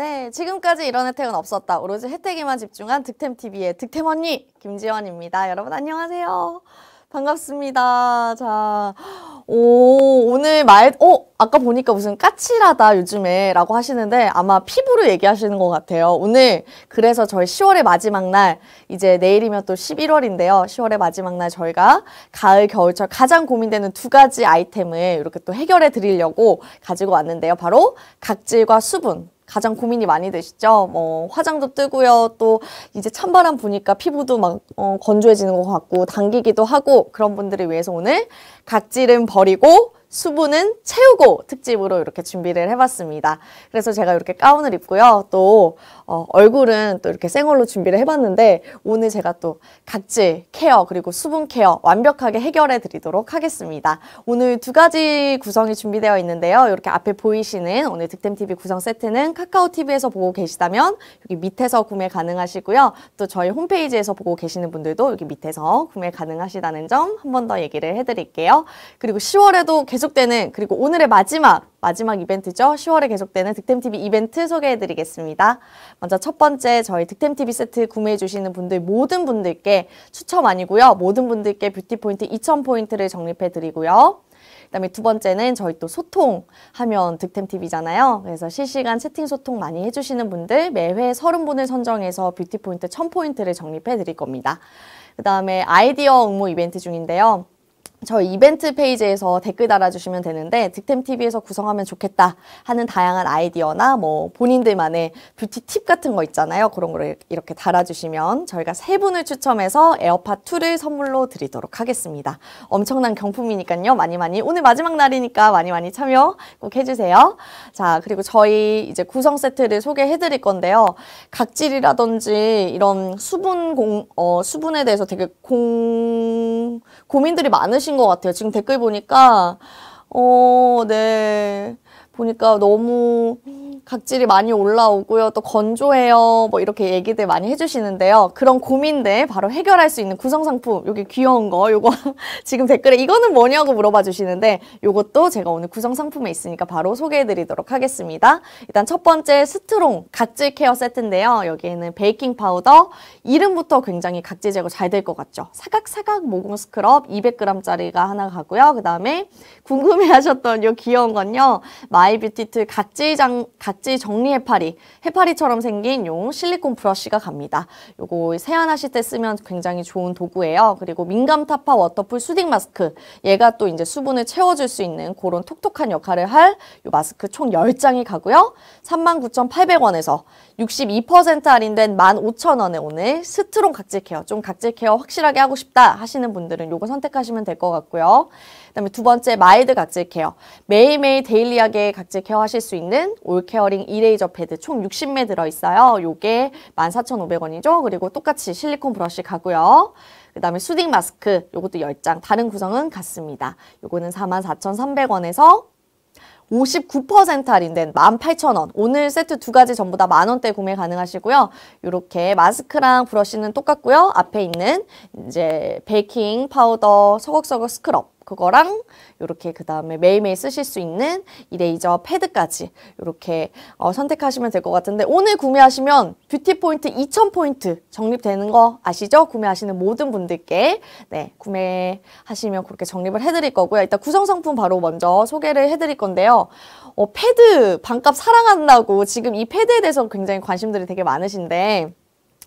네, 지금까지 이런 혜택은 없었다. 오로지 혜택에만 집중한 득템TV의 득템언니 김지원입니다. 여러분 안녕하세요. 반갑습니다. 자, 오, 오늘 말, 어, 아까 보니까 무슨 까칠하다 요즘에 라고 하시는데 아마 피부를 얘기하시는 것 같아요. 오늘 그래서 저희 10월의 마지막 날, 이제 내일이면 또 11월인데요. 10월의 마지막 날 저희가 가을, 겨울철 가장 고민되는 두 가지 아이템을 이렇게 또 해결해 드리려고 가지고 왔는데요. 바로 각질과 수분, 가장 고민이 많이 되시죠? 뭐 화장도 뜨고요. 또 이제 찬바람 부니까 피부도 막 어, 건조해지는 것 같고 당기기도 하고 그런 분들을 위해서 오늘 각질은 버리고 수분은 채우고 특집으로 이렇게 준비를 해봤습니다. 그래서 제가 이렇게 가운을 입고요. 또 어, 얼굴은 또 이렇게 생얼로 준비를 해봤는데 오늘 제가 또 각질, 케어 그리고 수분 케어 완벽하게 해결해 드리도록 하겠습니다. 오늘 두 가지 구성이 준비되어 있는데요. 이렇게 앞에 보이시는 오늘 득템TV 구성 세트는 카카오TV에서 보고 계시다면 여기 밑에서 구매 가능하시고요. 또 저희 홈페이지에서 보고 계시는 분들도 여기 밑에서 구매 가능하시다는 점 한 번 더 얘기를 해드릴게요. 그리고 10월에도 계속되는 그리고 오늘의 마지막 마지막 이벤트죠. 10월에 계속되는 득템TV 이벤트 소개해드리겠습니다. 먼저 첫 번째 저희 득템 TV 세트 구매해 주시는 분들 모든 분들께 추첨 아니고요. 모든 분들께 뷰티 포인트 2,000 포인트를 적립해 드리고요. 그다음에 두 번째는 저희 또 소통하면 득템 t v 잖아요 그래서 실시간 채팅 소통 많이 해주시는 분들 매회 30분을 선정해서 뷰티 포인트 1000포인트를 적립해 드릴 겁니다. 그다음에 아이디어 응모 이벤트 중인데요. 저희 이벤트 페이지에서 댓글 달아주시면 되는데 득템TV에서 구성하면 좋겠다 하는 다양한 아이디어나 뭐 본인들만의 뷰티 팁 같은 거 있잖아요. 그런 거를 이렇게 달아주시면 저희가 세 분을 추첨해서 에어팟 2를 선물로 드리도록 하겠습니다. 엄청난 경품이니까요. 많이 많이 오늘 마지막 날이니까 많이 많이 참여 꼭 해주세요. 자 그리고 저희 이제 구성 세트를 소개해드릴 건데요. 각질이라든지 이런 수분 공, 어, 수분에 대해서 되게 공, 고민들이 많으신 힘드신 것 같아요. 지금 댓글 보니까, 어, 네. 보니까 너무 각질이 많이 올라오고요. 또 건조해요. 뭐 이렇게 얘기들 많이 해주시는데요. 그런 고민들 바로 해결할 수 있는 구성상품. 요기 귀여운 거. 요거 지금 댓글에 이거는 뭐냐고 물어봐 주시는데 요것도 제가 오늘 구성상품에 있으니까 바로 소개해드리도록 하겠습니다. 일단 첫 번째 스트롱 각질 케어 세트인데요. 여기에는 베이킹 파우더. 이름부터 굉장히 각질 제거 잘 될 것 같죠. 사각사각 모공 스크럽 200g짜리가 하나 가고요. 그 다음에 궁금해하셨던 요 귀여운 건요. 마이뷰티툴 각질장, 각 각질 정리 해파리, 해파리처럼 생긴 용 실리콘 브러쉬가 갑니다. 요거 세안하실 때 쓰면 굉장히 좋은 도구예요. 그리고 민감 타파 워터풀 수딩 마스크, 얘가 또 이제 수분을 채워줄 수 있는 그런 톡톡한 역할을 할 요 마스크 총 10장이 가고요. 39,800원에서 62% 할인된 15,000원에 오늘 스트롱 각질 케어, 좀 각질 케어 확실하게 하고 싶다 하시는 분들은 요거 선택하시면 될 것 같고요. 그다음에 두 번째 마일드 각질 케어. 매일매일 데일리하게 각질 케어하실 수 있는 올 케어링 이레이저 패드 총 60매 들어 있어요. 요게 14,500원이죠. 그리고 똑같이 실리콘 브러쉬 가고요. 그 다음에 수딩 마스크 요것도 10장 다른 구성은 같습니다. 요거는 44,300원에서 59% 할인된 18,000원. 오늘 세트 두 가지 전부 다 만원대 구매 가능하시고요. 이렇게 마스크랑 브러쉬는 똑같고요. 앞에 있는 이제 베이킹 파우더, 서걱서걱 스크럽 그거랑 이렇게 그 다음에 매일매일 쓰실 수 있는 이레이저 패드까지 이렇게 어, 선택하시면 될 것 같은데 오늘 구매하시면 뷰티 포인트 2000포인트 적립되는 거 아시죠? 구매하시는 모든 분들께 네 구매하시면 그렇게 적립을 해드릴 거고요. 일단 구성 상품 바로 먼저 소개를 해드릴 건데요. 어, 패드 반값 사랑한다고 지금 이 패드에 대해서 굉장히 관심들이 되게 많으신데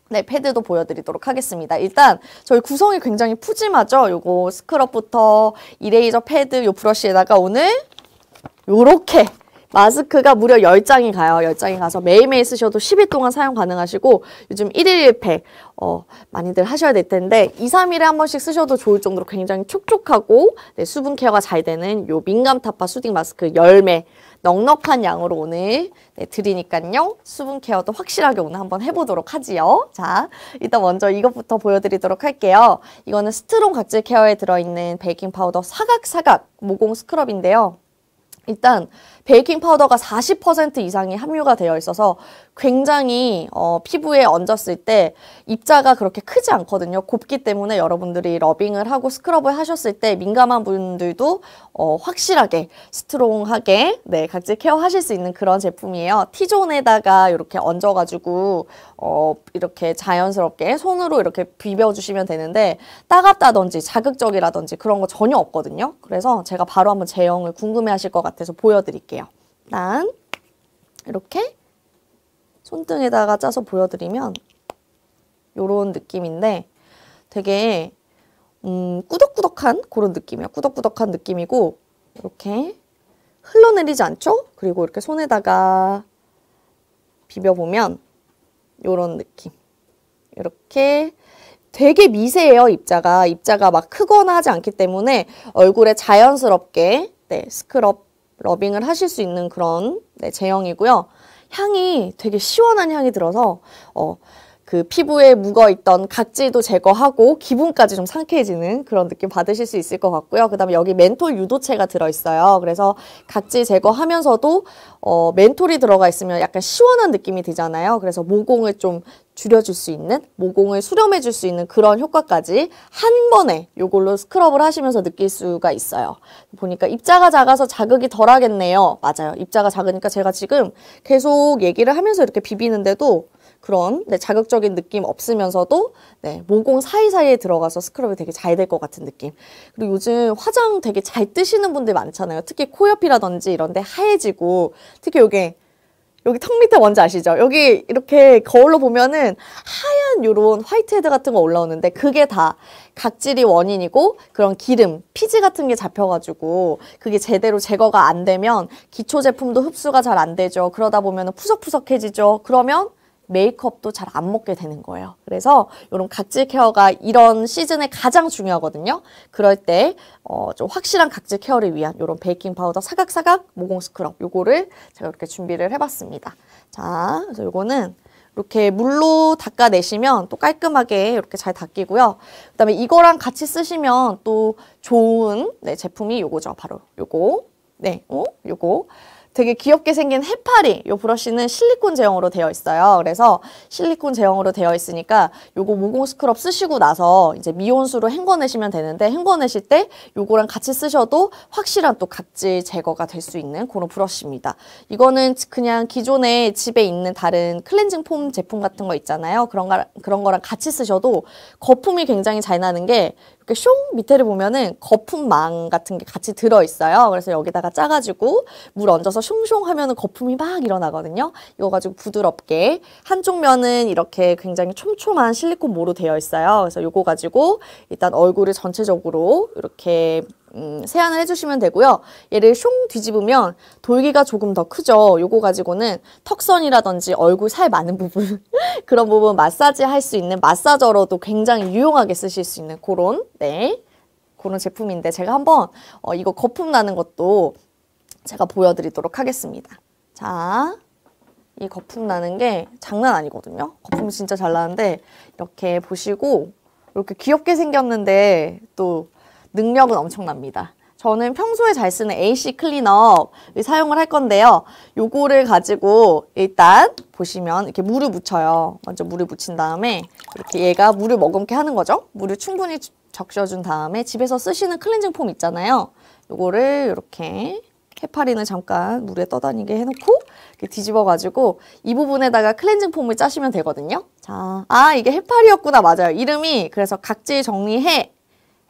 네, 패드도 보여드리도록 하겠습니다. 일단 저희 구성이 굉장히 푸짐하죠? 요거 스크럽부터 이레이저 패드 요 브러쉬에다가 오늘 요렇게 마스크가 무려 10장이 가요. 10장이 가서 매일매일 쓰셔도 10일 동안 사용 가능하시고 요즘 1일 1팩 어, 많이들 하셔야 될 텐데 2, 3일에 한 번씩 쓰셔도 좋을 정도로 굉장히 촉촉하고 네, 수분 케어가 잘 되는 요 민감 타파 수딩 마스크 열매 넉넉한 양으로 오늘 네, 드리니까요. 수분 케어도 확실하게 오늘 한번 해보도록 하지요. 자, 일단 먼저 이것부터 보여드리도록 할게요. 이거는 스트롱 각질 케어에 들어있는 베이킹 파우더 사각사각 모공 스크럽인데요. 일단 베이킹 파우더가 40% 이상이 함유가 되어 있어서 굉장히 어, 피부에 얹었을 때 입자가 그렇게 크지 않거든요. 곱기 때문에 여러분들이 러빙을 하고 스크럽을 하셨을 때 민감한 분들도 어, 확실하게 스트롱하게 네, 각질 케어하실 수 있는 그런 제품이에요. T존에다가 이렇게 얹어가지고 어, 이렇게 자연스럽게 손으로 이렇게 비벼주시면 되는데 따갑다든지 자극적이라든지 그런 거 전혀 없거든요. 그래서 제가 바로 한번 제형을 궁금해하실 것 같아서 보여드릴게요. 난 이렇게 손등에다가 짜서 보여드리면 이런 느낌인데 되게 음, 꾸덕꾸덕한 그런 느낌이야. 꾸덕꾸덕한 느낌이고 이렇게 흘러내리지 않죠? 그리고 이렇게 손에다가 비벼보면 이런 느낌. 이렇게 되게 미세해요, 입자가. 입자가 막 크거나 하지 않기 때문에 얼굴에 자연스럽게 네, 스크럽 러빙을 하실 수 있는 그런 네, 제형이고요. 향이 되게 시원한 향이 들어서 어, 그 피부에 묵어있던 각질도 제거하고 기분까지 좀 상쾌해지는 그런 느낌 받으실 수 있을 것 같고요. 그 다음에 여기 멘톨 유도체가 들어있어요. 그래서 각질 제거하면서도 어, 멘톨이 들어가 있으면 약간 시원한 느낌이 되잖아요 그래서 모공을 좀 줄여줄 수 있는 모공을 수렴해줄 수 있는 그런 효과까지 한 번에 이걸로 스크럽을 하시면서 느낄 수가 있어요. 보니까 입자가 작아서 자극이 덜 하겠네요. 맞아요. 입자가 작으니까 제가 지금 계속 얘기를 하면서 이렇게 비비는데도 그런 네, 자극적인 느낌 없으면서도 네, 모공 사이사이에 들어가서 스크럽이 되게 잘 될 것 같은 느낌. 그리고 요즘 화장 되게 잘 뜨시는 분들 많잖아요. 특히 코 옆이라든지 이런 데 하얘지고 특히 요게 여기 턱 밑에 뭔지 아시죠? 여기 이렇게 거울로 보면은 하얀 요런 화이트 헤드 같은 거 올라오는데 그게 다 각질이 원인이고 그런 기름, 피지 같은 게 잡혀가지고 그게 제대로 제거가 안 되면 기초 제품도 흡수가 잘 안 되죠. 그러다 보면 푸석푸석해지죠. 그러면 메이크업도 잘 안 먹게 되는 거예요. 그래서 이런 각질 케어가 이런 시즌에 가장 중요하거든요. 그럴 때 어, 좀 확실한 각질 케어를 위한 이런 베이킹 파우더 사각사각 모공 스크럽 요거를 제가 이렇게 준비를 해봤습니다. 자, 그래서 요거는 이렇게 물로 닦아내시면 또 깔끔하게 이렇게 잘 닦이고요. 그 다음에 이거랑 같이 쓰시면 또 좋은 네, 제품이 요거죠. 바로 요거. 네, 어? 요거. 되게 귀엽게 생긴 해파리 요 브러쉬는 실리콘 제형으로 되어 있어요. 그래서 실리콘 제형으로 되어 있으니까 요거 모공 스크럽 쓰시고 나서 이제 미온수로 헹궈내시면 되는데 헹궈내실 때 요거랑 같이 쓰셔도 확실한 또 각질 제거가 될 수 있는 그런 브러쉬입니다. 이거는 그냥 기존에 집에 있는 다른 클렌징 폼 제품 같은 거 있잖아요. 그런, 거, 그런 거랑 같이 쓰셔도 거품이 굉장히 잘 나는 게 이렇게 숑 밑에를 보면은 거품망 같은 게 같이 들어 있어요. 그래서 여기다가 짜가지고 물 얹어서 숑숑 하면은 거품이 막 일어나거든요. 이거 가지고 부드럽게 한쪽 면은 이렇게 굉장히 촘촘한 실리콘 모로 되어 있어요. 그래서 이거 가지고 일단 얼굴을 전체적으로 이렇게 음, 세안을 해주시면 되고요. 얘를 슝 뒤집으면 돌기가 조금 더 크죠. 요거 가지고는 턱선이라든지 얼굴 살 많은 부분 그런 부분 마사지 할 수 있는 마사저로도 굉장히 유용하게 쓰실 수 있는 그런 네 그런 제품인데 제가 한번 어, 이거 거품 나는 것도 제가 보여드리도록 하겠습니다. 자, 이 거품 나는 게 장난 아니거든요. 거품 진짜 잘 나는데 이렇게 보시고 이렇게 귀엽게 생겼는데 또 능력은 엄청납니다. 저는 평소에 잘 쓰는 AC 클리너 를 사용을 할 건데요. 요거를 가지고 일단 보시면 이렇게 물을 묻혀요. 먼저 물을 묻힌 다음에 이렇게 얘가 물을 머금게 하는 거죠. 물을 충분히 적셔준 다음에 집에서 쓰시는 클렌징 폼 있잖아요. 요거를 이렇게 해파리는 잠깐 물에 떠다니게 해놓고 뒤집어가지고 이 부분에다가 클렌징 폼을 짜시면 되거든요. 자, 아 이게 해파리였구나 맞아요. 이름이 그래서 각질 정리해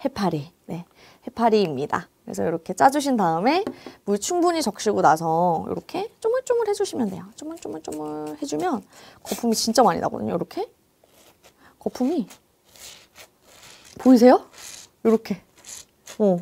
해파리. 네. 해파리입니다. 그래서 이렇게 짜주신 다음에 물 충분히 적시고 나서 이렇게 쪼물쪼물 해주시면 돼요. 쪼물쪼물쪼물 해주면 거품이 진짜 많이 나거든요. 이렇게 거품이 보이세요? 이렇게 어.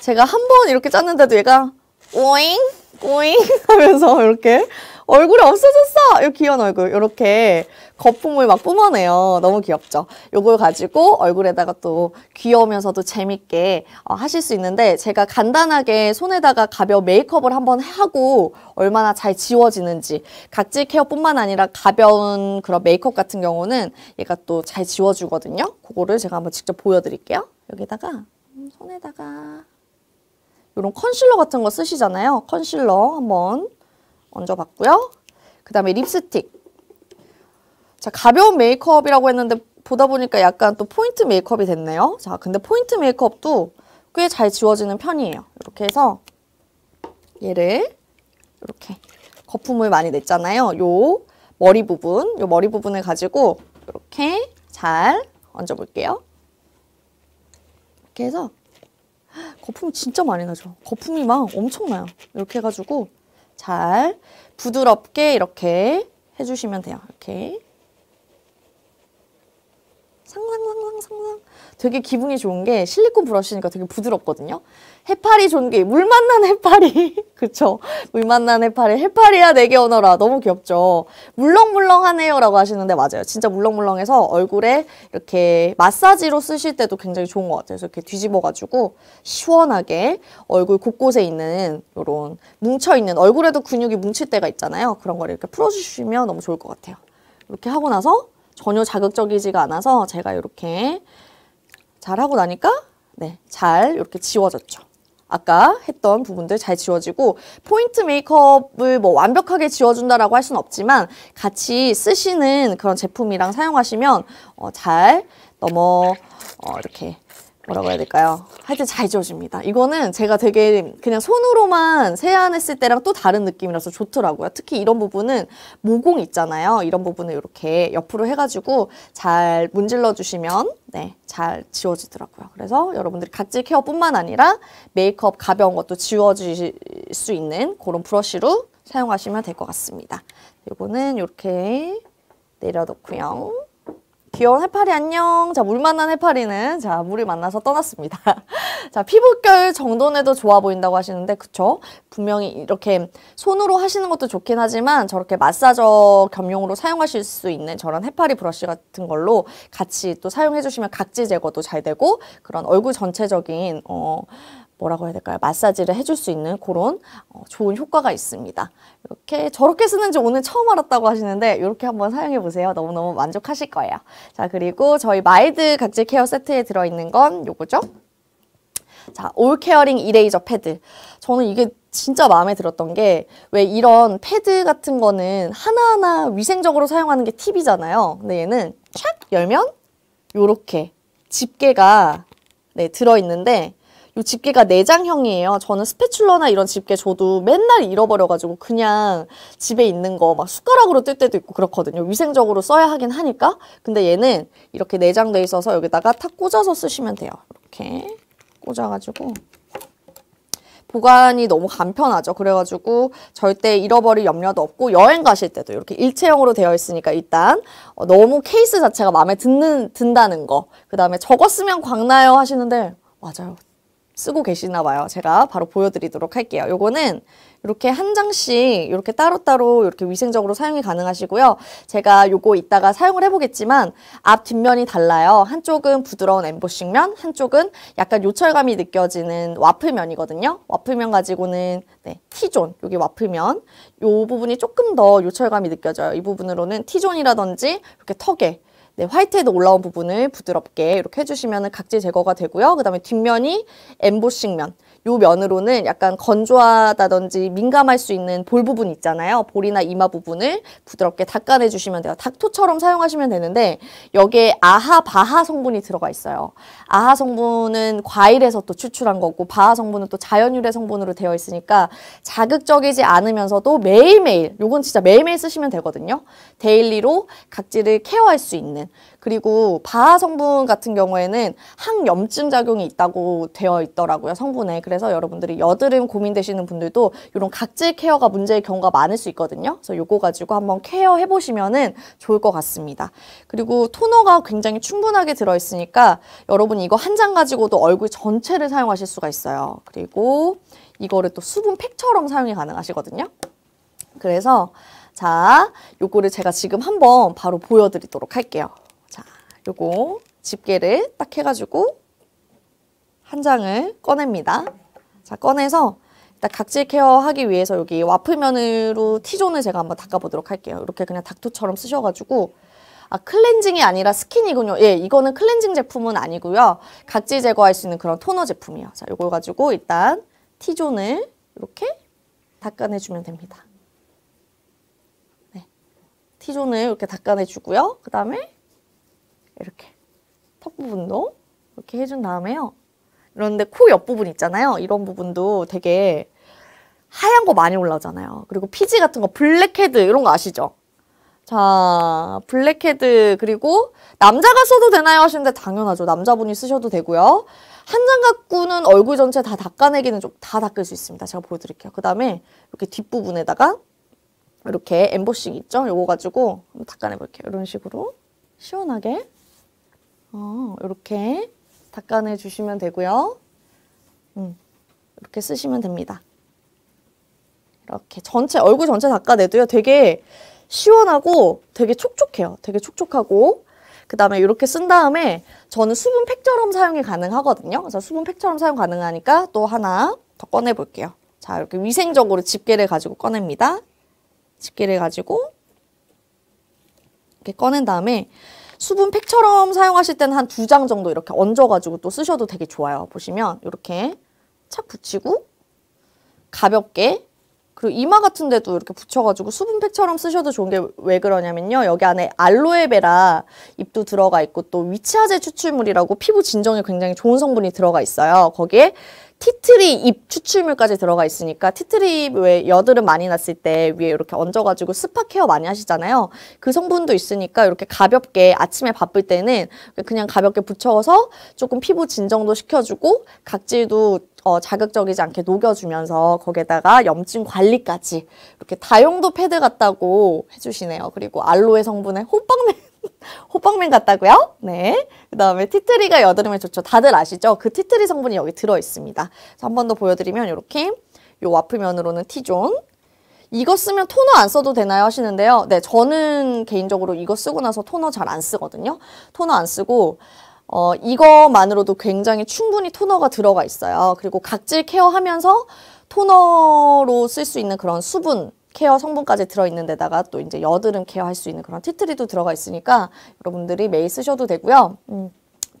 제가 한 번 이렇게 짰는데도 얘가 오잉 오잉 하면서 이렇게 얼굴이 없어졌어! 이 귀여운 얼굴 이렇게 거품을 막 뿜어내요. 너무 귀엽죠? 요걸 가지고 얼굴에다가 또 귀여우면서도 재밌게 어, 하실 수 있는데 제가 간단하게 손에다가 가벼운 메이크업을 한번 하고 얼마나 잘 지워지는지 각질 케어뿐만 아니라 가벼운 그런 메이크업 같은 경우는 얘가 또 잘 지워주거든요. 그거를 제가 한번 직접 보여드릴게요. 여기다가 음, 손에다가 이런 컨실러 같은 거 쓰시잖아요. 컨실러 한번 얹어봤고요. 그 다음에 립스틱. 자, 가벼운 메이크업이라고 했는데 보다 보니까 약간 또 포인트 메이크업이 됐네요. 자, 근데 포인트 메이크업도 꽤 잘 지워지는 편이에요. 이렇게 해서 얘를 이렇게 거품을 많이 냈잖아요. 요 머리 부분, 요 머리 부분을 가지고 이렇게 잘 얹어볼게요. 이렇게 해서 거품이 진짜 많이 나죠. 거품이 막 엄청나요. 이렇게 해가지고 잘 부드럽게 이렇게 해주시면 돼요. 이렇게 상상상상상상 되게 기분이 좋은 게 실리콘 브러쉬니까 되게 부드럽거든요. 해파리 존기 물 만난 해파리 그쵸? 물 만난 해파리 해파리야 내게 네 오너라 너무 귀엽죠? 물렁물렁하네요 라고 하시는데 맞아요. 진짜 물렁물렁해서 얼굴에 이렇게 마사지로 쓰실 때도 굉장히 좋은 것 같아요. 그래서 이렇게 뒤집어가지고 시원하게 얼굴 곳곳에 있는 이런 뭉쳐있는 얼굴에도 근육이 뭉칠 때가 있잖아요. 그런 거를 이렇게 풀어주시면 너무 좋을 것 같아요. 이렇게 하고 나서 전혀 자극적이지가 않아서 제가 이렇게 잘 하고 나니까 네, 잘 이렇게 지워졌죠. 아까 했던 부분들 잘 지워지고 포인트 메이크업을 뭐 완벽하게 지워준다라고 할 수는 없지만 같이 쓰시는 그런 제품이랑 사용하시면 어, 잘 넘어 어, 이렇게 뭐라고 해야 될까요? 하여튼 잘 지워집니다. 이거는 제가 되게 그냥 손으로만 세안했을 때랑 또 다른 느낌이라서 좋더라고요. 특히 이런 부분은 모공 있잖아요. 이런 부분을 이렇게 옆으로 해가지고 잘 문질러 주시면 네, 잘 지워지더라고요. 그래서 여러분들이 각질 케어뿐만 아니라 메이크업 가벼운 것도 지워질 수 있는 그런 브러쉬로 사용하시면 될 것 같습니다. 이거는 이렇게 내려놓고요. 귀여운 해파리 안녕. 자, 물 만난 해파리는 자, 물을 만나서 떠났습니다. 자, 피부결 정돈에도 좋아 보인다고 하시는데 그쵸? 분명히 이렇게 손으로 하시는 것도 좋긴 하지만 저렇게 마사저 겸용으로 사용하실 수 있는 저런 해파리 브러쉬 같은 걸로 같이 또 사용해 주시면 각질 제거도 잘 되고 그런 얼굴 전체적인 어 뭐라고 해야 될까요? 마사지를 해줄 수 있는 그런 어, 좋은 효과가 있습니다. 이렇게 저렇게 쓰는지 오늘 처음 알았다고 하시는데 이렇게 한번 사용해 보세요. 너무너무 만족하실 거예요. 자 그리고 저희 마일드 각질 케어 세트에 들어있는 건 요거죠. 자, 올 케어링 이레이저 패드. 저는 이게 진짜 마음에 들었던 게 왜 이런 패드 같은 거는 하나하나 위생적으로 사용하는 게 팁이잖아요. 근데 얘는 촥 열면 요렇게 집게가 네, 들어있는데 이 집게가 내장형이에요. 저는 스패출러나 이런 집게 저도 맨날 잃어버려가지고 그냥 집에 있는 거 막 숟가락으로 뜰 때도 있고 그렇거든요. 위생적으로 써야 하긴 하니까. 근데 얘는 이렇게 내장돼 있어서 여기다가 탁 꽂아서 쓰시면 돼요. 이렇게 꽂아가지고 보관이 너무 간편하죠. 그래가지고 절대 잃어버릴 염려도 없고 여행 가실 때도 이렇게 일체형으로 되어 있으니까 일단 어, 너무 케이스 자체가 마음에 드는 든다는 거. 그 다음에 적었으면 광나요 하시는데 맞아요. 쓰고 계시나 봐요. 제가 바로 보여드리도록 할게요. 요거는 이렇게 한 장씩 이렇게 따로따로 이렇게 위생적으로 사용이 가능하시고요. 제가 요거 이따가 사용을 해보겠지만 앞 뒷면이 달라요. 한쪽은 부드러운 엠보싱면, 한쪽은 약간 요철감이 느껴지는 와플면이거든요. 와플면 가지고는 네, T존, 요기 와플면 요 부분이 조금 더 요철감이 느껴져요. 이 부분으로는 T존이라든지 이렇게 턱에 네, 화이트에도 올라온 부분을 부드럽게 이렇게 해주시면 각질 제거가 되고요. 그 다음에 뒷면이 엠보싱면. 요 면으로는 약간 건조하다든지 민감할 수 있는 볼 부분 있잖아요. 볼이나 이마 부분을 부드럽게 닦아내주시면 돼요. 닥토처럼 사용하시면 되는데 여기에 아하, 바하 성분이 들어가 있어요. 아하 성분은 과일에서 또 추출한 거고 바하 성분은 또 자연유래 성분으로 되어 있으니까 자극적이지 않으면서도 매일매일 요건 진짜 매일매일 쓰시면 되거든요. 데일리로 각질을 케어할 수 있는 그리고 바하 성분 같은 경우에는 항염증 작용이 있다고 되어 있더라고요. 성분에. 그래서 여러분들이 여드름 고민되시는 분들도 이런 각질 케어가 문제의 경우가 많을 수 있거든요. 그래서 요거 가지고 한번 케어해 보시면은 좋을 것 같습니다. 그리고 토너가 굉장히 충분하게 들어 있으니까 여러분 여러분 이거 한 장 가지고도 얼굴 전체를 사용하실 수가 있어요. 그리고 이거를 또 수분 팩처럼 사용이 가능하시거든요. 그래서 자, 요거를 제가 지금 한번 바로 보여드리도록 할게요. 자, 요거 집게를 딱 해가지고 한 장을 꺼냅니다. 자, 꺼내서 일단 각질 케어하기 위해서 여기 와플면으로 T존을 제가 한번 닦아보도록 할게요. 이렇게 그냥 닥터처럼 쓰셔가지고 아, 클렌징이 아니라 스킨이군요. 예, 이거는 클렌징 제품은 아니고요. 각질 제거할 수 있는 그런 토너 제품이에요. 자, 이걸 가지고 일단 T존을 이렇게 닦아내주면 됩니다. 네, T존을 이렇게 닦아내주고요. 그 다음에 이렇게 턱 부분도 이렇게 해준 다음에요. 그런데 코 옆부분 있잖아요. 이런 부분도 되게 하얀 거 많이 올라오잖아요. 그리고 피지 같은 거, 블랙헤드 이런 거 아시죠? 자, 블랙헤드 그리고 남자가 써도 되나요 하시는데 당연하죠. 남자분이 쓰셔도 되고요. 한 장 갖고는 얼굴 전체 다 닦아내기는 좀 다 닦을 수 있습니다. 제가 보여드릴게요. 그 다음에 이렇게 뒷부분에다가 이렇게 엠보싱 있죠? 요거 가지고 닦아내볼게요. 이런 식으로 시원하게 어, 이렇게 닦아내 주시면 되고요. 음, 이렇게 쓰시면 됩니다. 이렇게 전체 얼굴 전체 닦아내도요. 되게 시원하고 되게 촉촉해요. 되게 촉촉하고 그 다음에 이렇게 쓴 다음에 저는 수분 팩처럼 사용이 가능하거든요. 그래서 수분 팩처럼 사용 가능하니까 또 하나 더 꺼내볼게요. 자 이렇게 위생적으로 집게를 가지고 꺼냅니다. 집게를 가지고 이렇게 꺼낸 다음에 수분 팩처럼 사용하실 때는 한 두 장 정도 이렇게 얹어가지고 또 쓰셔도 되게 좋아요. 보시면 이렇게 착 붙이고 가볍게 그리고 이마 같은 데도 이렇게 붙여가지고 수분팩처럼 쓰셔도 좋은 게 왜 그러냐면요. 여기 안에 알로에베라 잎도 들어가 있고 또 위치하제 추출물이라고 피부 진정에 굉장히 좋은 성분이 들어가 있어요. 거기에 티트리 잎 추출물까지 들어가 있으니까 티트리 왜 여드름 많이 났을 때 위에 이렇게 얹어가지고 스파 케어 많이 하시잖아요. 그 성분도 있으니까 이렇게 가볍게 아침에 바쁠 때는 그냥 가볍게 붙여서 조금 피부 진정도 시켜주고 각질도 어, 자극적이지 않게 녹여주면서 거기에다가 염증 관리까지 이렇게 다용도 패드 같다고 해주시네요. 그리고 알로에 성분의 호빵맨 호빵맨 같다고요? 네. 그 다음에 티트리가 여드름에 좋죠. 다들 아시죠? 그 티트리 성분이 여기 들어있습니다. 한 번 더 보여드리면 이렇게 요와플면으로는 티존 이거 쓰면 토너 안 써도 되나요? 하시는데요. 네, 저는 개인적으로 이거 쓰고 나서 토너 잘 안 쓰거든요. 토너 안 쓰고 어, 이거만으로도 굉장히 충분히 토너가 들어가 있어요. 그리고 각질 케어하면서 토너로 쓸 수 있는 그런 수분 케어 성분까지 들어있는 데다가 또 이제 여드름 케어할 수 있는 그런 티트리도 들어가 있으니까 여러분들이 매일 쓰셔도 되고요. 음.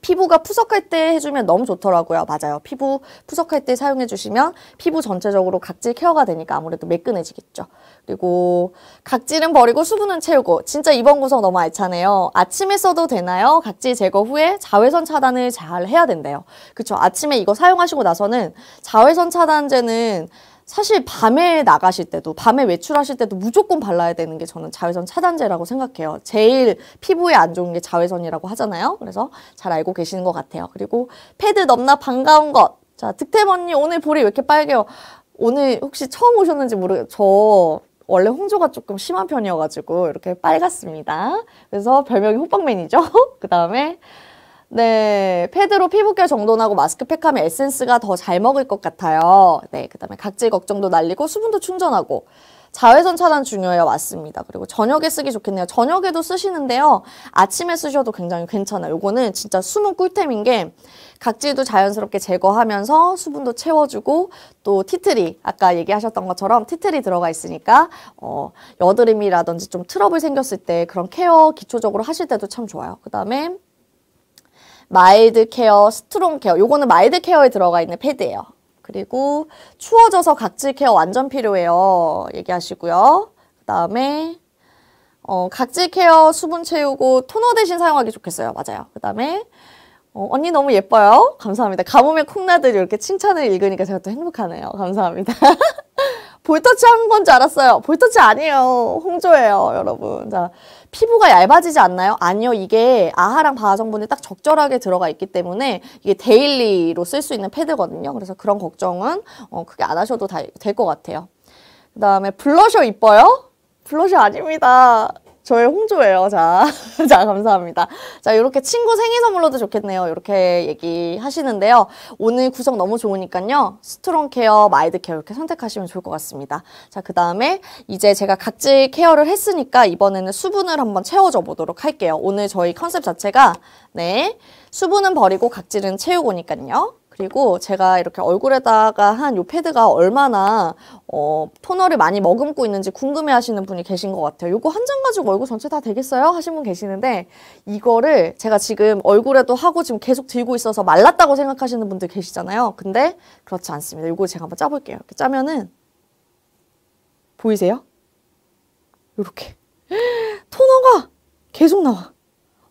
피부가 푸석할 때 해주면 너무 좋더라고요. 맞아요. 피부 푸석할 때 사용해주시면 피부 전체적으로 각질 케어가 되니까 아무래도 매끈해지겠죠. 그리고 각질은 버리고 수분은 채우고 진짜 이번 구성 너무 알차네요. 아침에 써도 되나요? 각질 제거 후에 자외선 차단을 잘 해야 된대요. 그쵸. 아침에 이거 사용하시고 나서는 자외선 차단제는 사실 밤에 나가실 때도 밤에 외출하실 때도 무조건 발라야 되는 게 저는 자외선 차단제라고 생각해요. 제일 피부에 안 좋은 게 자외선이라고 하잖아요. 그래서 잘 알고 계시는 것 같아요. 그리고 패드 넘나 반가운 것. 자, 득템 언니 오늘 볼이 왜 이렇게 빨개요? 오늘 혹시 처음 오셨는지 모르겠어저 원래 홍조가 조금 심한 편이어가지고 이렇게 빨갛습니다. 그래서 별명이 호빵맨이죠. 그 다음에 네, 패드로 피부결 정돈하고 마스크팩 하면 에센스가 더 잘 먹을 것 같아요. 네, 그 다음에 각질 걱정도 날리고 수분도 충전하고 자외선 차단 중요해요. 맞습니다. 그리고 저녁에 쓰기 좋겠네요. 저녁에도 쓰시는데요. 아침에 쓰셔도 굉장히 괜찮아요. 이거는 진짜 숨은 꿀템인 게 각질도 자연스럽게 제거하면서 수분도 채워주고 또 티트리 아까 얘기하셨던 것처럼 티트리 들어가 있으니까 어, 여드름이라든지 좀 트러블 생겼을 때 그런 케어 기초적으로 하실 때도 참 좋아요. 그 다음에 마일드 케어, 스트롱 케어. 요거는 마일드 케어에 들어가 있는 패드예요. 그리고 추워져서 각질 케어 완전 필요해요. 얘기하시고요. 그다음에 어, 각질 케어 수분 채우고 토너 대신 사용하기 좋겠어요. 맞아요. 그다음에 어, 언니 너무 예뻐요. 감사합니다. 가뭄에 콩나들이 이렇게 칭찬을 읽으니까 제가 또 행복하네요. 감사합니다. 볼터치 한 건 줄 알았어요. 볼터치 아니에요. 홍조예요, 여러분. 자, 피부가 얇아지지 않나요? 아니요. 이게 아하랑 바하 성분이 딱 적절하게 들어가 있기 때문에 이게 데일리로 쓸 수 있는 패드거든요. 그래서 그런 걱정은 어, 크게 안 하셔도 될 것 같아요. 그 다음에 블러셔 이뻐요? 블러셔 아닙니다. 저의 홍조예요. 자, 자 감사합니다. 자 이렇게 친구 생일 선물로도 좋겠네요. 이렇게 얘기하시는데요. 오늘 구성 너무 좋으니까요. 스트롱 케어, 마이드 케어 이렇게 선택하시면 좋을 것 같습니다. 자그 다음에 이제 제가 각질 케어를 했으니까 이번에는 수분을 한번 채워줘 보도록 할게요. 오늘 저희 컨셉 자체가 네 수분은 버리고 각질은 채우고니까요. 그리고 제가 이렇게 얼굴에다가 한요 패드가 얼마나 어, 토너를 많이 머금고 있는지 궁금해 하시는 분이 계신 것 같아요. 요거 한 장 가지고 얼굴 전체 다 되겠어요? 하신 분 계시는데 이거를 제가 지금 얼굴에도 하고 지금 계속 들고 있어서 말랐다고 생각하시는 분들 계시잖아요. 근데 그렇지 않습니다. 요거 제가 한번 짜볼게요. 이렇게 짜면은 보이세요? 이렇게 토너가 계속 나와.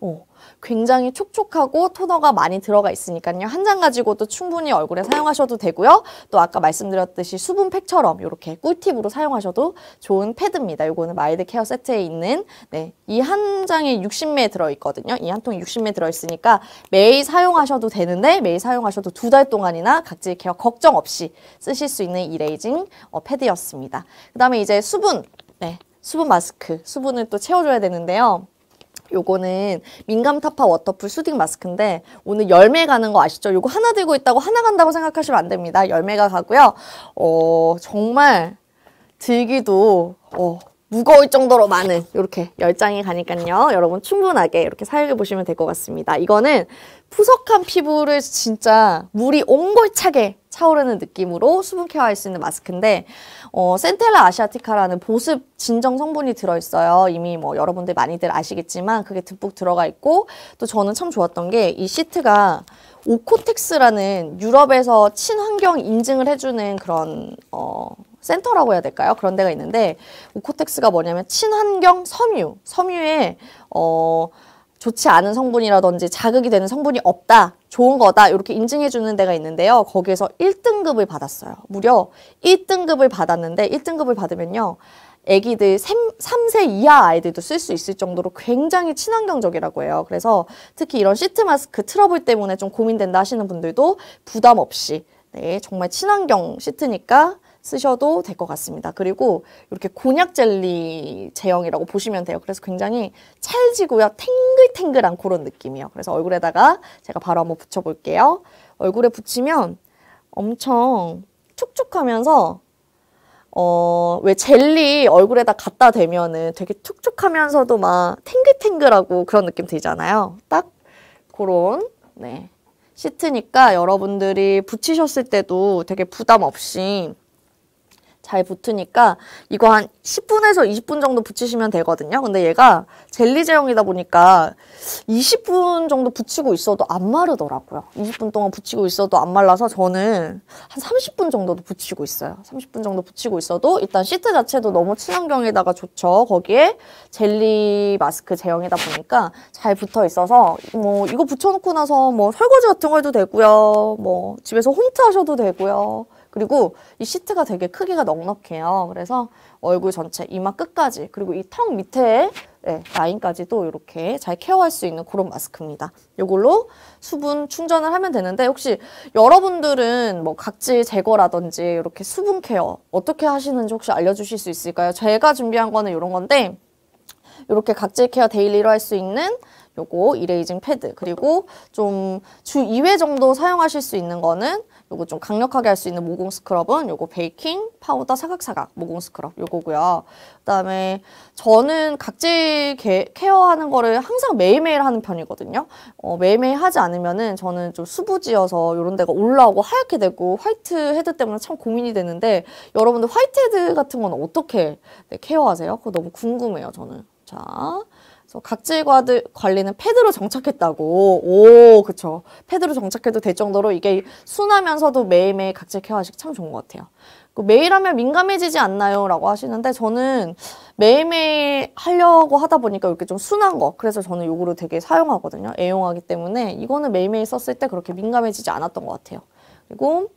어. 굉장히 촉촉하고 토너가 많이 들어가 있으니까요. 한 장 가지고도 충분히 얼굴에 사용하셔도 되고요. 또 아까 말씀드렸듯이 수분 팩처럼 이렇게 꿀팁으로 사용하셔도 좋은 패드입니다. 이거는 마일드 케어 세트에 있는 네, 이 한 장에 6 0매 들어있거든요. 이 한 통에 6 0매 들어있으니까 매일 사용하셔도 되는데 매일 사용하셔도 두 달 동안이나 각질 케어 걱정 없이 쓰실 수 있는 이레이징 어, 패드였습니다. 그 다음에 이제 수분, 네, 수분 마스크, 수분을 또 채워줘야 되는데요. 요거는 민감 타파 워터풀 수딩 마스크인데 오늘 열매 가는 거 아시죠? 요거 하나 들고 있다고 하나 간다고 생각하시면 안 됩니다. 열매가 가고요. 어 정말 들기도 어 무거울 정도로 많은 이렇게 열장이 가니까요. 여러분 충분하게 이렇게 사용해 보시면 될 것 같습니다. 이거는 푸석한 피부를 진짜 물이 옹골차게 차오르는 느낌으로 수분 케어할 수 있는 마스크인데 어, 센텔라 아시아티카라는 보습 진정 성분이 들어있어요. 이미 뭐 여러분들 많이들 아시겠지만 그게 듬뿍 들어가 있고 또 저는 참 좋았던 게 이 시트가 오코텍스라는 유럽에서 친환경 인증을 해주는 그런 어, 센터라고 해야 될까요? 그런 데가 있는데 오코텍스가 뭐냐면 친환경 섬유, 섬유에 어, 좋지 않은 성분이라든지 자극이 되는 성분이 없다, 좋은 거다 이렇게 인증해 주는 데가 있는데요. 거기에서 1등급을 받았어요. 무려 1등급을 받았는데 1등급을 받으면요. 애기들 3, 세 이하 아이들도 쓸 수 있을 정도로 굉장히 친환경적이라고 해요. 그래서 특히 이런 시트 마스크 트러블 때문에 좀 고민된다 하시는 분들도 부담 없이 네, 정말 친환경 시트니까 쓰셔도 될 것 같습니다. 그리고 이렇게 곤약 젤리 제형이라고 보시면 돼요. 그래서 굉장히 찰지고요. 탱글탱글한 그런 느낌이에요. 그래서 얼굴에다가 제가 바로 한번 붙여볼게요. 얼굴에 붙이면 엄청 촉촉하면서 어, 왜 젤리 얼굴에다 갖다 대면은 되게 촉촉하면서도 막 탱글탱글하고 그런 느낌 들잖아요. 딱 그런 네 시트니까 여러분들이 붙이셨을 때도 되게 부담 없이 잘 붙으니까 이거 한 10분에서 20분 정도 붙이시면 되거든요. 근데 얘가 젤리 제형이다 보니까 20분 정도 붙이고 있어도 안 마르더라고요. 20분 동안 붙이고 있어도 안 말라서 저는 한 30분 정도도 붙이고 있어요. 30분 정도 붙이고 있어도 일단 시트 자체도 너무 친환경에다가 좋죠. 거기에 젤리 마스크 제형이다 보니까 잘 붙어 있어서 뭐 이거 붙여놓고 나서 뭐 설거지 같은 거 해도 되고요. 뭐 집에서 홈트 하셔도 되고요. 그리고 이 시트가 되게 크기가 넉넉해요. 그래서 얼굴 전체 이마 끝까지 그리고 이 턱 밑에 네, 라인까지도 이렇게 잘 케어할 수 있는 그런 마스크입니다. 이걸로 수분 충전을 하면 되는데 혹시 여러분들은 뭐 각질 제거라든지 이렇게 수분 케어 어떻게 하시는지 혹시 알려주실 수 있을까요? 제가 준비한 거는 이런 건데 이렇게 각질 케어 데일리로 할 수 있는 요거 이레이징 패드 그리고 좀 주 2회 정도 사용하실 수 있는 거는 요거 좀 강력하게 할 수 있는 모공 스크럽은 요거 베이킹 파우더 사각사각 모공 스크럽 요거고요. 그다음에 저는 각질 개, 케어하는 거를 항상 매일매일 하는 편이거든요. 어, 매일매일 하지 않으면은 저는 좀 수부지여서 요런 데가 올라오고 하얗게 되고 화이트 헤드 때문에 참 고민이 되는데 여러분들 화이트 헤드 같은 건 어떻게 네, 케어하세요? 그거 너무 궁금해요, 저는. 자, 그래서 각질 관리는 패드로 정착했다고. 오, 그쵸. 패드로 정착해도 될 정도로 이게 순하면서도 매일매일 각질 케어하시기 참 좋은 것 같아요. 그 매일 하면 민감해지지 않나요? 라고 하시는데 저는 매일매일 하려고 하다 보니까 이렇게 좀 순한 거 그래서 저는 요거를 되게 사용하거든요. 애용하기 때문에 이거는 매일매일 썼을 때 그렇게 민감해지지 않았던 것 같아요. 그리고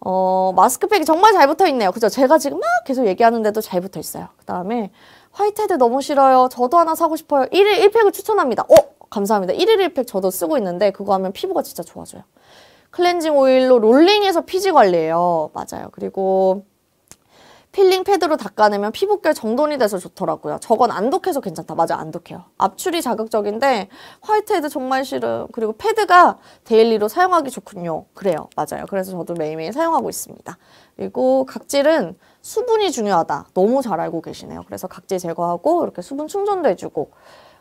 어, 마스크팩이 정말 잘 붙어 있네요. 그죠? 제가 지금 막 계속 얘기하는데도 잘 붙어 있어요. 그 다음에 화이트헤드 너무 싫어요. 저도 하나 사고 싶어요. 1일 1팩을 추천합니다. 어? 감사합니다. 1일 1팩 저도 쓰고 있는데 그거 하면 피부가 진짜 좋아져요. 클렌징 오일로 롤링해서 피지 관리해요. 맞아요. 그리고 필링 패드로 닦아내면 피부결 정돈이 돼서 좋더라고요. 저건 안 독해서 괜찮다. 맞아, 안 독해요. 압출이 자극적인데 화이트헤드 정말 싫음. 그리고 패드가 데일리로 사용하기 좋군요. 그래요. 맞아요. 그래서 저도 매일매일 사용하고 있습니다. 그리고 각질은 수분이 중요하다. 너무 잘 알고 계시네요. 그래서 각질 제거하고 이렇게 수분 충전도 해주고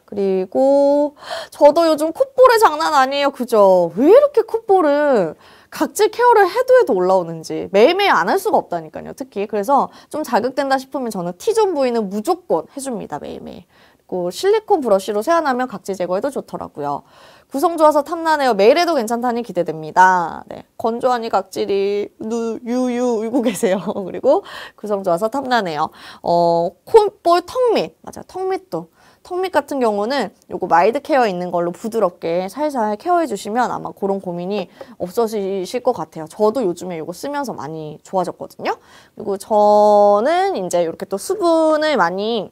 그리고 저도 요즘 콧볼에 장난 아니에요. 그죠? 왜 이렇게 콧볼을 각질 케어를 해도 해도 올라오는지 매일매일 안 할 수가 없다니까요. 특히 그래서 좀 자극된다 싶으면 저는 T존 부위는 무조건 해줍니다. 매일매일. 있 실리콘 브러쉬로 세안하면 각질 제거에도 좋더라고요. 구성 좋아서 탐나네요. 매일 해도 괜찮다니 기대됩니다. 네. 건조하니 각질이 누, 유유 울고 계세요. 그리고 구성 좋아서 탐나네요. 어, 콧볼 턱밑. 맞아. 턱밑도. 턱밑 같은 경우는 요거 마이드 케어 있는 걸로 부드럽게 살살 케어해 주시면 아마 그런 고민이 없어지실 것 같아요. 저도 요즘에 요거 쓰면서 많이 좋아졌거든요. 그리고 저는 이제 이렇게 또 수분을 많이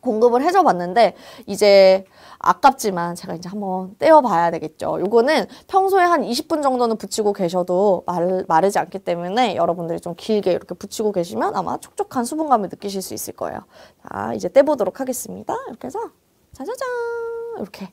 공급을 해줘 봤는데 이제 아깝지만 제가 이제 한번 떼어봐야 되겠죠. 요거는 평소에 한 20분 정도는 붙이고 계셔도 말, 르 마르지 않기 때문에 여러분들이 좀 길게 이렇게 붙이고 계시면 아마 촉촉한 수분감을 느끼실 수 있을 거예요. 자, 이제 떼보도록 하겠습니다. 이렇게 해서 짜자잔 이렇게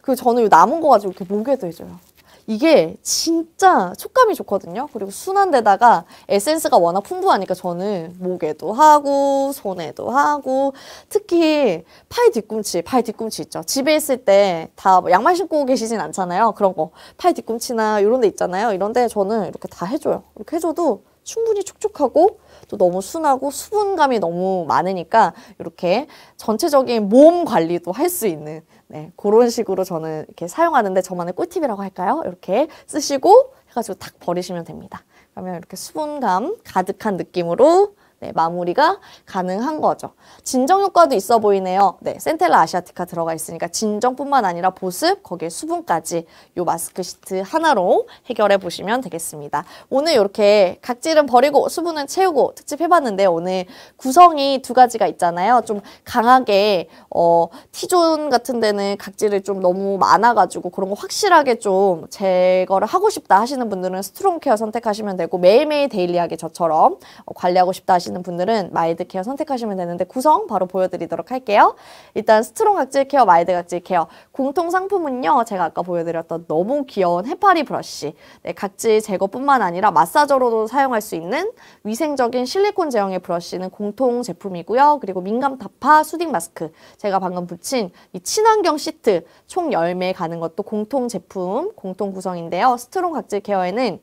그 저는 요 남은 거 가지고 이렇게 목에도 해줘요. 이게 진짜 촉감이 좋거든요. 그리고 순한데다가 에센스가 워낙 풍부하니까 저는 목에도 하고 손에도 하고 특히 팔 뒤꿈치, 팔 뒤꿈치 있죠. 집에 있을 때다 뭐 양말 신고 계시진 않잖아요. 그런 거. 팔 뒤꿈치나 이런 데 있잖아요. 이런 데 저는 이렇게 다 해줘요. 이렇게 해줘도 충분히 촉촉하고 또 너무 순하고 수분감이 너무 많으니까 이렇게 전체적인 몸 관리도 할 수 있는 네, 그런 식으로 저는 이렇게 사용하는데 저만의 꿀팁이라고 할까요? 이렇게 쓰시고 해가지고 탁 버리시면 됩니다. 그러면 이렇게 수분감 가득한 느낌으로 네, 마무리가 가능한 거죠. 진정 효과도 있어 보이네요. 네, 센텔라 아시아티카 들어가 있으니까 진정뿐만 아니라 보습, 거기에 수분까지 이 마스크 시트 하나로 해결해 보시면 되겠습니다. 오늘 이렇게 각질은 버리고 수분은 채우고 특집 해봤는데 오늘 구성이 두 가지가 있잖아요. 좀 강하게 어, T존 같은 데는 각질을 좀 너무 많아가지고 그런 거 확실하게 좀 제거를 하고 싶다 하시는 분들은 스트롱 케어 선택하시면 되고 매일매일 데일리하게 저처럼 관리하고 싶다 하시는 원하시는 분들은 마일드 케어 선택하시면 되는데 구성 바로 보여드리도록 할게요. 일단 스트롱 각질 케어, 마일드 각질 케어 공통 상품은요. 제가 아까 보여드렸던 너무 귀여운 해파리 브러쉬 네, 각질 제거뿐만 아니라 마사저로도 사용할 수 있는 위생적인 실리콘 제형의 브러쉬는 공통 제품이고요. 그리고 민감 타파 수딩 마스크 제가 방금 붙인 이 친환경 시트 총 열0매 가는 것도 공통 제품, 공통 구성인데요. 스트롱 각질 케어에는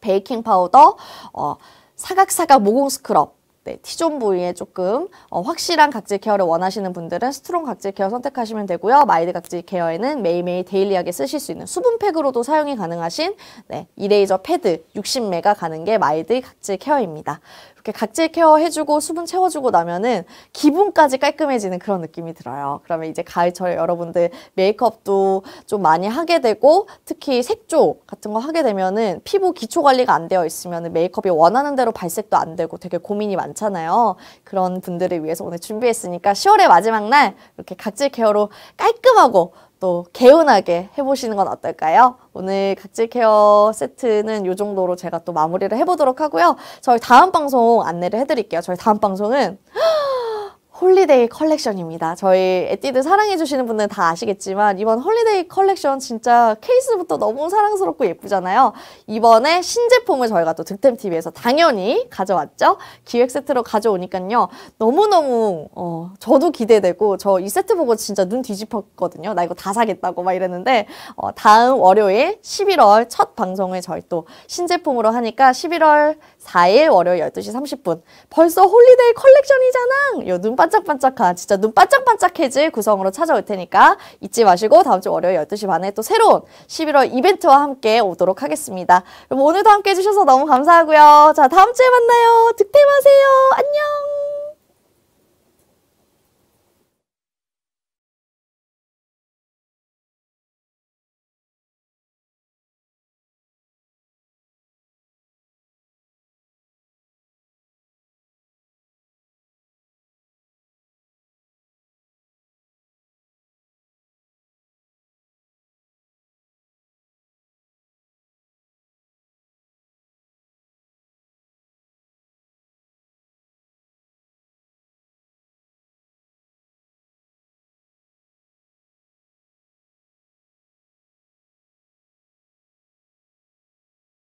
베이킹 파우더, 어, 사각사각 모공 스크럽 네, T존 부위에 조금 어, 확실한 각질 케어를 원하시는 분들은 스트롱 각질 케어 선택하시면 되고요. 마이드 각질 케어에는 매일매일 데일리하게 쓰실 수 있는 수분팩으로도 사용이 가능하신 네, 이레이저 패드 60매가 가는 게 마이드 각질 케어입니다. 이렇게 각질 케어해주고 수분 채워주고 나면은 기분까지 깔끔해지는 그런 느낌이 들어요. 그러면 이제 가을철 여러분들 메이크업도 좀 많이 하게 되고 특히 색조 같은 거 하게 되면은 피부 기초 관리가 안 되어 있으면 메이크업이 원하는 대로 발색도 안 되고 되게 고민이 많잖아요. 그런 분들을 위해서 오늘 준비했으니까 10월의 마지막 날 이렇게 각질 케어로 깔끔하고 또 개운하게 해보시는 건 어떨까요? 오늘 각질 케어 세트는 이 정도로 제가 또 마무리를 해보도록 하고요. 저희 다음 방송 안내를 해드릴게요. 저희 다음 방송은 홀리데이 컬렉션입니다. 저희 에뛰드 사랑해주시는 분들은 다 아시겠지만 이번 홀리데이 컬렉션 진짜 케이스부터 너무 사랑스럽고 예쁘잖아요. 이번에 신제품을 저희가 또 득템TV에서 당연히 가져왔죠. 기획 세트로 가져오니까요. 너무너무 어, 저도 기대되고 저 이 세트 보고 진짜 눈 뒤집었거든요. 나 이거 다 사겠다고 막 이랬는데 어, 다음 월요일 11월 첫 방송을 저희 또 신제품으로 하니까 11월 4일 월요일 12시 30분. 벌써 홀리데이 컬렉션이잖아. 요눈 반짝반짝한 진짜 눈 반짝반짝해질 구성으로 찾아올 테니까 잊지 마시고 다음 주 월요일 12시 반에 또 새로운 11월 이벤트와 함께 오도록 하겠습니다. 그럼 오늘도 함께 해주셔서 너무 감사하고요. 자 다음 주에 만나요. 득템하세요. 안녕.